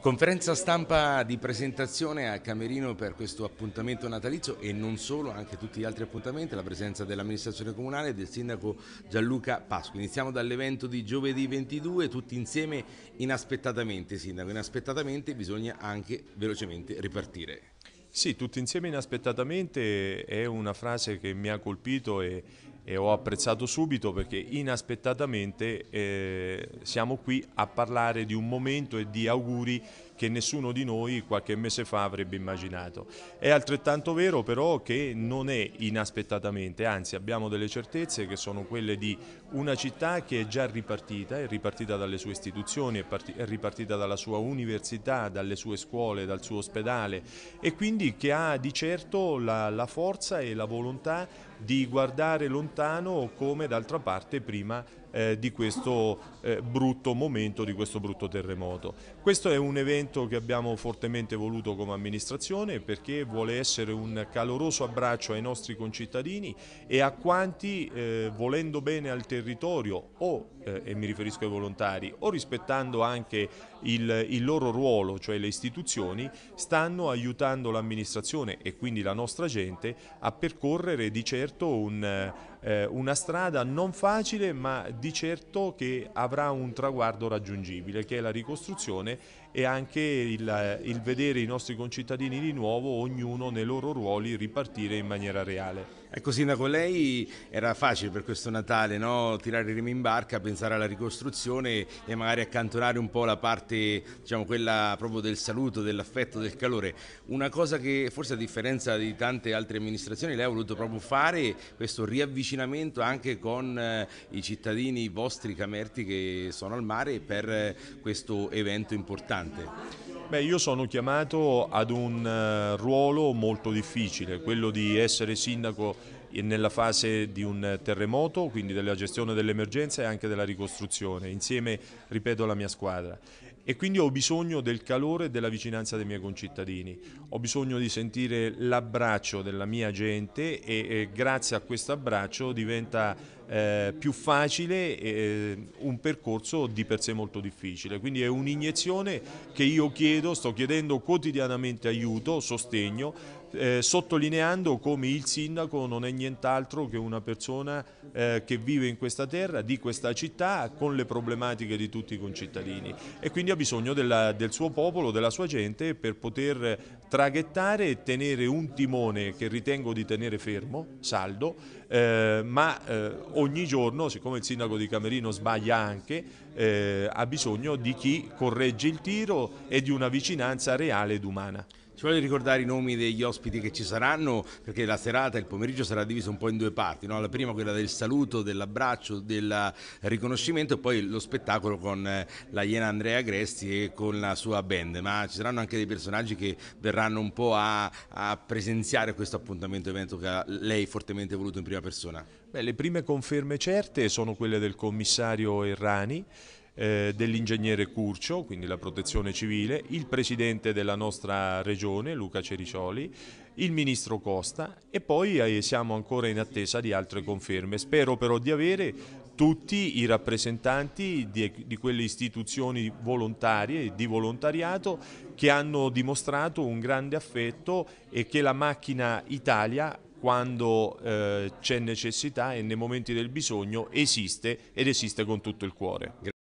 Conferenza stampa di presentazione a Camerino per questo appuntamento natalizio e non solo, anche tutti gli altri appuntamenti, la presenza dell'amministrazione comunale e del sindaco Gianluca Pasqua. Iniziamo dall'evento di giovedì 22, tutti insieme inaspettatamente, sindaco, inaspettatamente bisogna anche velocemente ripartire. Sì, tutti insieme inaspettatamente è una frase che mi ha colpito e, e ho apprezzato subito perché inaspettatamente eh, siamo qui a parlare di un momento e di auguri che nessuno di noi qualche mese fa avrebbe immaginato. È altrettanto vero però che non è inaspettatamente, anzi abbiamo delle certezze che sono quelle di una città che è già ripartita, è ripartita dalle sue istituzioni, è, è ripartita dalla sua università, dalle sue scuole, dal suo ospedale e quindi che ha di certo la, la forza e la volontà di guardare lontano lontano o come d'altra parte prima eh, di questo eh, brutto momento, di questo brutto terremoto. Questo è un evento che abbiamo fortemente voluto come amministrazione perché vuole essere un caloroso abbraccio ai nostri concittadini e a quanti eh, volendo bene al territorio o, eh, e mi riferisco ai volontari, o rispettando anche il, il loro ruolo, cioè le istituzioni, stanno aiutando l'amministrazione e quindi la nostra gente a percorrere di certo un, eh, una strada non facile ma di certo che avrà un traguardo raggiungibile che è la ricostruzione e anche il, il vedere i nostri concittadini di nuovo, ognuno nei loro ruoli, ripartire in maniera reale. Ecco Sindaco, lei era facile per questo Natale no? tirare i remi in barca, pensare alla ricostruzione e magari accantonare un po' la parte, diciamo quella proprio del saluto, dell'affetto, del calore. Una cosa che forse a differenza di tante altre amministrazioni lei ha voluto proprio fare, questo riavvicinamento anche con eh, i cittadini i vostri camerti che sono al mare per eh, questo evento importante. Beh, io sono chiamato ad un eh, ruolo molto difficile, quello di essere sindaco nella fase di un terremoto, quindi della gestione dell'emergenza e anche della ricostruzione, insieme, ripeto, alla mia squadra. E quindi ho bisogno del calore e della vicinanza dei miei concittadini, ho bisogno di sentire l'abbraccio della mia gente e, e grazie a questo abbraccio diventa eh, più facile eh, un percorso di per sé molto difficile. Quindi è un'iniezione che io chiedo, sto chiedendo quotidianamente aiuto, sostegno, eh, sottolineando come il sindaco non è nient'altro che una persona eh, che vive in questa terra, di questa città, con le problematiche di tutti i concittadini e quindi ha bisogno della, del suo popolo, della sua gente per poter traghettare e tenere un timone che ritengo di tenere fermo, saldo, eh, ma eh, ogni giorno, siccome il sindaco di Camerino sbaglia anche, eh, ha bisogno di chi corregge il tiro e di una vicinanza reale ed umana. Ci voglio ricordare i nomi degli ospiti che ci saranno, perché la serata, il pomeriggio sarà diviso un po' in due parti, no? la prima quella del saluto, dell'abbraccio, del riconoscimento e poi lo spettacolo con eh, la Iena Andrea Gresti e con la sua band, ma ci saranno anche dei personaggi che verranno un po' a, a presenziare questo appuntamento evento che lei fortemente voluto in prima persona. Beh, le prime conferme certe sono quelle del commissario Errani, eh, dell'ingegnere Curcio, quindi la protezione civile, il presidente della nostra regione Luca Cericioli, il ministro Costa e poi eh, siamo ancora in attesa di altre conferme. Spero però di avere tutti i rappresentanti di, di quelle istituzioni volontarie, di volontariato, che hanno dimostrato un grande affetto e che la macchina Italia quando eh, c'è necessità e nei momenti del bisogno esiste ed esiste con tutto il cuore.